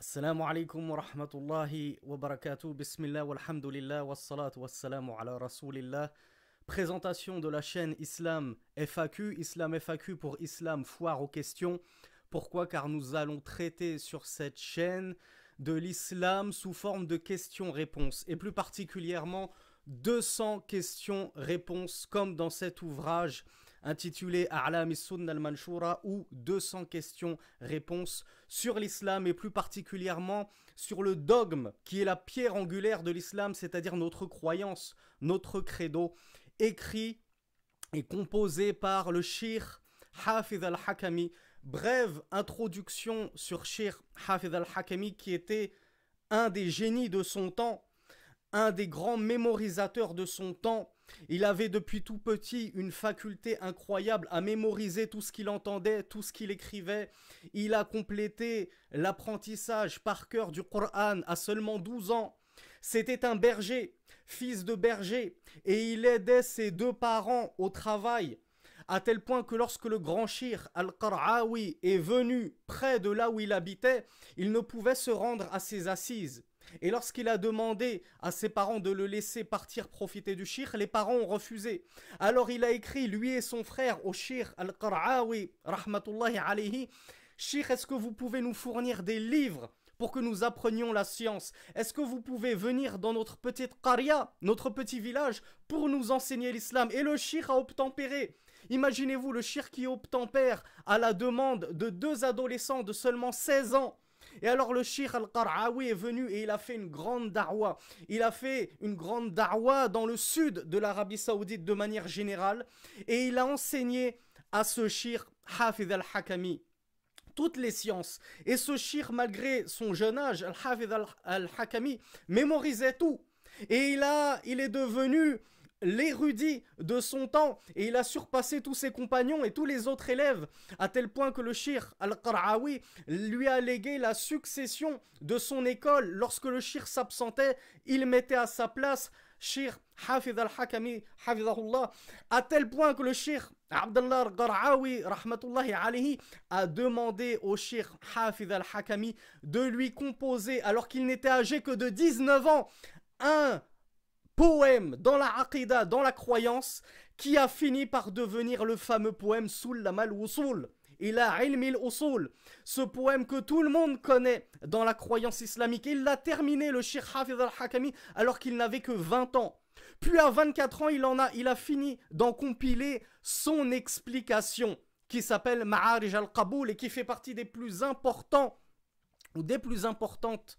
السلام عليكم ورحمة الله وبركاته بسم الله والحمد لله Présentation de la chaîne Islam FAQ, Islam FAQ pour Islam foire aux questions. Pourquoi Car nous allons traiter sur cette chaîne de l'islam sous forme de questions-réponses et plus particulièrement 200 questions-réponses comme dans cet ouvrage intitulé A'lam al Manshura ou 200 questions-réponses sur l'islam et plus particulièrement sur le dogme qui est la pierre angulaire de l'islam, c'est-à-dire notre croyance, notre credo, écrit et composé par le shir Hafiz al-Hakami. Brève introduction sur shir Hafiz al-Hakami qui était un des génies de son temps un des grands mémorisateurs de son temps. Il avait depuis tout petit une faculté incroyable à mémoriser tout ce qu'il entendait, tout ce qu'il écrivait. Il a complété l'apprentissage par cœur du Coran à seulement 12 ans. C'était un berger, fils de berger, et il aidait ses deux parents au travail, à tel point que lorsque le grand Shir al-Qar'awi est venu près de là où il habitait, il ne pouvait se rendre à ses assises. Et lorsqu'il a demandé à ses parents de le laisser partir profiter du shir, les parents ont refusé. Alors il a écrit, lui et son frère, au shir al-Qar'awi, rahmatullahi alayhi, Shir, est-ce que vous pouvez nous fournir des livres pour que nous apprenions la science Est-ce que vous pouvez venir dans notre petite qaria, notre petit village, pour nous enseigner l'islam Et le shir a obtempéré. Imaginez-vous le shir qui obtempère à la demande de deux adolescents de seulement 16 ans et alors le shir Al-Qar'awi est venu et il a fait une grande da'wa. Il a fait une grande da'wa dans le sud de l'Arabie Saoudite de manière générale. Et il a enseigné à ce Sheikh Hafid Al-Hakami toutes les sciences. Et ce shir, malgré son jeune âge, Al-Hafid Al-Hakami, mémorisait tout. Et il, a, il est devenu l'érudit de son temps et il a surpassé tous ses compagnons et tous les autres élèves à tel point que le shir al-Qarawi lui a légué la succession de son école. Lorsque le shir s'absentait, il mettait à sa place shir Hafiz al-Hakami Hafizahullah à tel point que le shir Abdullah al-Qarawi rahmatullahi a demandé au shir Hafiz al-Hakami de lui composer alors qu'il n'était âgé que de 19 ans un poème dans la aqidah, dans la croyance, qui a fini par devenir le fameux poème Soul Lamal Wusul. Il a ilmil usul. Ce poème que tout le monde connaît dans la croyance islamique. Il l'a terminé, le Shir Hafiz al-Hakami, alors qu'il n'avait que 20 ans. Puis à 24 ans, il, en a, il a fini d'en compiler son explication, qui s'appelle Ma'arij al Kaboul et qui fait partie des plus importants ou des plus importantes